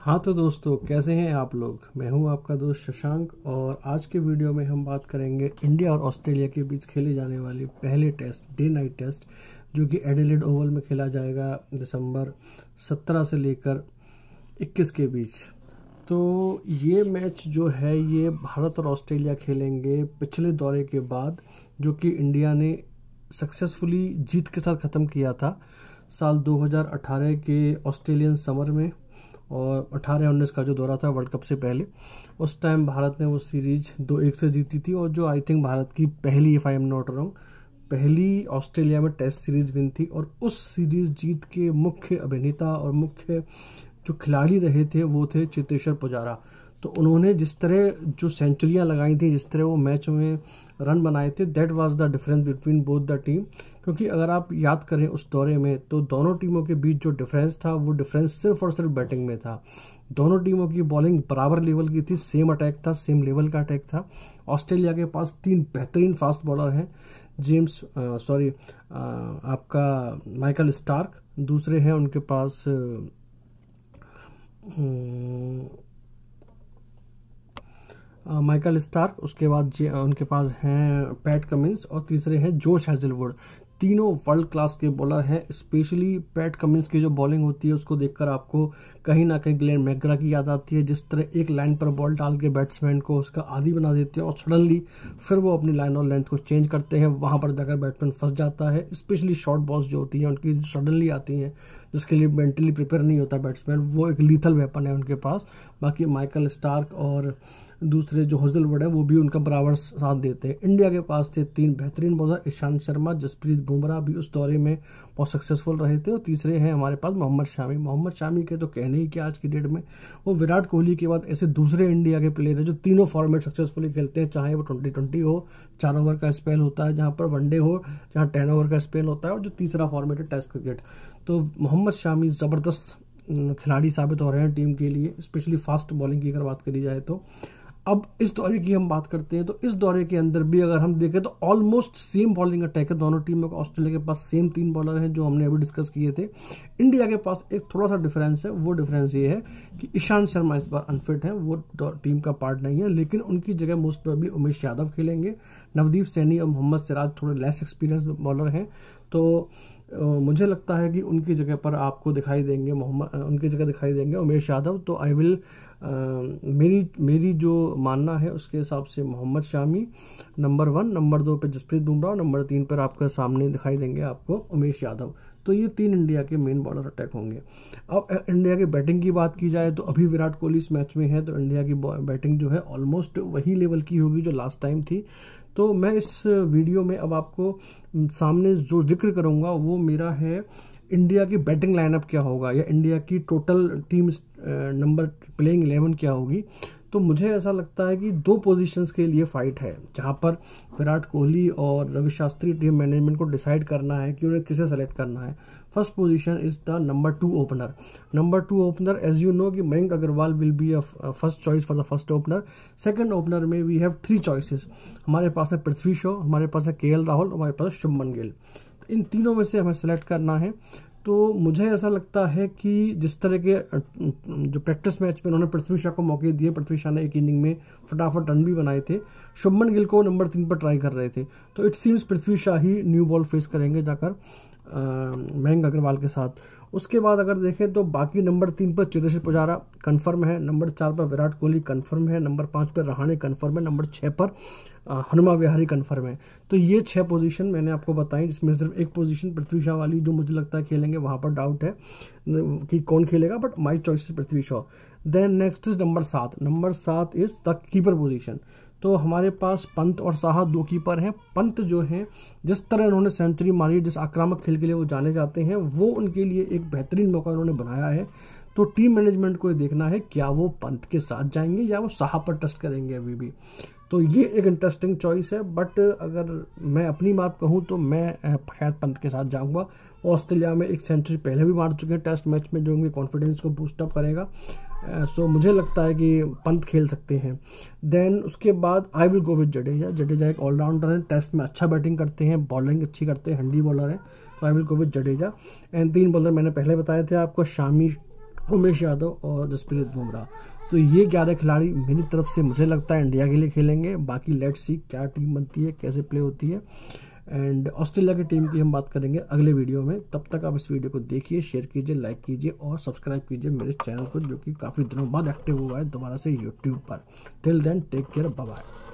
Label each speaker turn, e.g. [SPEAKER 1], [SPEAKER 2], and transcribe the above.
[SPEAKER 1] हाँ तो दोस्तों कैसे हैं आप लोग मैं हूं आपका दोस्त शशांक और आज के वीडियो में हम बात करेंगे इंडिया और ऑस्ट्रेलिया के बीच खेले जाने वाले पहले टेस्ट डे नाइट टेस्ट जो कि एडिलेड ओवल में खेला जाएगा दिसंबर 17 से लेकर 21 के बीच तो ये मैच जो है ये भारत और ऑस्ट्रेलिया खेलेंगे पिछले दौरे के बाद जो कि इंडिया ने सक्सेसफुली जीत के साथ ख़त्म किया था साल 2018 के ऑस्ट्रेलियन समर में और अठारह उन्नीस का जो दौरा था वर्ल्ड कप से पहले उस टाइम भारत ने वो सीरीज दो एक से जीती थी और जो आई थिंक भारत की पहली if I am not wrong पहली ऑस्ट्रेलिया में टेस्ट सीरीज विन थी और उस सीरीज जीत के मुख्य अभिनेता और मुख्य जो खिलाड़ी रहे थे वो थे चेतेश्वर पुजारा तो उन्होंने जिस तरह जो सेंचुरियाँ लगाई थी जिस तरह वो मैच में रन बनाए थे that was the difference between both the team क्योंकि अगर आप याद करें उस दौरे में तो दोनों टीमों के बीच जो डिफरेंस था वो डिफरेंस सिर्फ और सिर्फ बैटिंग में था दोनों टीमों की बॉलिंग बराबर लेवल की थी सेम अटैक था सेम लेवल का अटैक था ऑस्ट्रेलिया के पास तीन बेहतरीन फास्ट बॉलर हैं जेम्स सॉरी आपका माइकल स्टार्क दूसरे हैं उनके पास माइकल स्टार्क उसके बाद जे उनके पास हैं पैट कमिंस और तीसरे हैं जोश हैजलवुड तीनों वर्ल्ड क्लास के बॉलर हैं स्पेशली पैट कमिंस की जो बॉलिंग होती है उसको देखकर आपको कहीं ना कहीं ग्लेन मैग्रा की याद आती है जिस तरह एक लाइन पर बॉल डाल के बैट्समैन को उसका आदि बना देते हैं और सडनली फिर वो अपनी लाइन और लेंथ को चेंज करते हैं वहाँ पर जाकर बैट्समैन फंस जाता है स्पेशली शॉर्ट बॉल्स जो होती हैं उनकी सडनली आती हैं जिसके लिए मेंटली प्रिपेयर नहीं होता बैट्समैन वो एक लीथल वेपन है उनके पास बाकी माइकल स्टार्क और दूसरे जो हज़ल वर्ड है वो भी उनका बराबर साथ देते हैं इंडिया के पास थे तीन बेहतरीन बॉलर ईशांत शर्मा जसप्रीत बुमराह भी उस दौरे में बहुत सक्सेसफुल रहे थे और तीसरे हैं हमारे पास मोहम्मद शामी मोहम्मद शामी के तो कहने ही क्या आज की डेट में वो विराट कोहली के बाद ऐसे दूसरे इंडिया के प्लेयर हैं जो तीनों फॉर्मेट सक्सेसफुली खेलते हैं चाहे वो ट्वेंटी ट्वेंटी हो चार ओवर का स्पेल होता है जहाँ पर वनडे हो जहाँ टेन ओवर का स्पेल होता है और जो तीसरा फॉर्मेट है टेस्ट क्रिकेट तो मोहम्मद शामी ज़बरदस्त खिलाड़ी साबित हो रहे हैं टीम के लिए स्पेशली फास्ट बॉलिंग की अगर बात करी जाए तो अब इस दौरे की हम बात करते हैं तो इस दौरे के अंदर भी अगर हम देखें तो ऑलमोस्ट सेम बॉलिंग अटैक है दोनों टीमों का ऑस्ट्रेलिया के पास सेम तीन बॉलर हैं जो हमने अभी डिस्कस किए थे इंडिया के पास एक थोड़ा सा डिफरेंस है वो डिफरेंस ये है कि ईशांत शर्मा इस बार अनफिट है वो टीम का पार्ट नहीं है लेकिन उनकी जगह मोस्ट प्रॉबली उमेश यादव खेलेंगे नवदीप सैनी और मोहम्मद सिराज थोड़े लेस एक्सपीरियंस बॉलर हैं तो मुझे लगता है कि उनकी जगह पर आपको दिखाई देंगे मोहम्मद उनकी जगह दिखाई देंगे उमेश यादव तो आई विल मेरी मेरी जो मानना है उसके हिसाब से Mohammed Shami number one number दो पे जसप्रीत बुमराह नंबर तीन पर आपका सामने दिखाई देंगे आपको उमेश यादव तो ये तीन इंडिया के मेन बॉलर अटैक होंगे अब इंडिया की बैटिंग की बात की जाए तो अभी विराट कोहली इस मैच में है तो इंडिया की बैटिंग जो है ऑलमोस्ट वही लेवल की होगी जो लास्ट टाइम थी तो मैं इस वीडियो में अब आपको सामने जो जिक्र करूँगा वो मेरा है इंडिया की बैटिंग लाइनअप क्या होगा या इंडिया की total team number playing eleven क्या होगी तो मुझे ऐसा लगता है कि दो पोजीशंस के लिए फ़ाइट है जहाँ पर विराट कोहली और रवि शास्त्री टीम मैनेजमेंट को डिसाइड करना है कि उन्हें किसे सेलेक्ट करना है first position is the number two opener number two opener as you know कि Mayank Agarwal will be a first choice for the first opener second opener में वी हैव थ्री चॉइसेस हमारे पास है पृथ्वी शो हमारे पास है के राहुल हमारे पास है शुभमन गिल इन तीनों में से हमें सेलेक्ट करना है तो मुझे ऐसा लगता है कि जिस तरह के जो प्रैक्टिस मैच में उन्होंने पृथ्वी शाह को मौके दिए पृथ्वी शाह ने एक इनिंग में फटाफट रन भी बनाए थे शुभमन गिल को नंबर तीन पर ट्राई कर रहे थे तो इट सीम्स पृथ्वी शाह ही न्यू बॉल फेस करेंगे जाकर मयंक अग्रवाल के साथ उसके बाद अगर देखें तो बाकी नंबर तीन पर चेतेश्वर पुजारा कन्फर्म है नंबर चार पर विराट कोहली कन्फर्म है नंबर पाँच पर रहाणे कन्फर्म है नंबर छः पर हनुमा विहारी कन्फर्म है तो ये छः पोजीशन मैंने आपको बताई जिसमें सिर्फ एक पोजीशन पृथ्वी शाह वाली जो मुझे लगता है खेलेंगे वहाँ पर डाउट है कि कौन खेलेगा but my choice is Prithvi Shaw then next is number सात नंबर सात इज द कीपर पोजीशन तो हमारे पास पंत और साहा दो कीपर हैं पंत जो हैं जिस तरह इन्होंने सेंचुरी मारी जिस आक्रामक खेल के लिए वो जाने जाते हैं वो उनके लिए एक बेहतरीन मौका उन्होंने बनाया है तो टीम मैनेजमेंट को ये देखना है क्या वो पंत के साथ जाएंगे या वो साहब पर ट्रस्ट करेंगे अभी भी तो ये एक इंटरेस्टिंग चॉइस है बट अगर मैं अपनी बात कहूँ तो मैं शायद पंत के साथ जाऊँगा ऑस्ट्रेलिया में एक सेंचुरी पहले भी मार चुके हैं टेस्ट मैच में जो उनके कॉन्फिडेंस को बूस्टअप करेगा सो so, मुझे लगता है कि पंत खेल सकते हैं देन उसके बाद I will go with Jadeja Jadeja एक ऑलराउंडर है टेस्ट में अच्छा बैटिंग करते हैं बॉलिंग अच्छी करते हैं हंडी बॉलर हैं तो I will go with Jadeja and तीन बॉलर मैंने पहले बताए थे आपको शामी उमेश यादव और जसप्रीत बुमराह तो ये ग्यारह खिलाड़ी मेरी तरफ से मुझे लगता है इंडिया के लिए खेलेंगे बाकी लेट सी क्या टीम बनती है कैसे प्ले होती है एंड ऑस्ट्रेलिया की टीम की हम बात करेंगे अगले वीडियो में तब तक आप इस वीडियो को देखिए शेयर कीजिए लाइक कीजिए और सब्सक्राइब कीजिए मेरे चैनल को जो कि काफ़ी दिनों बाद एक्टिव हुआ है दोबारा से यूट्यूब पर till then take care bye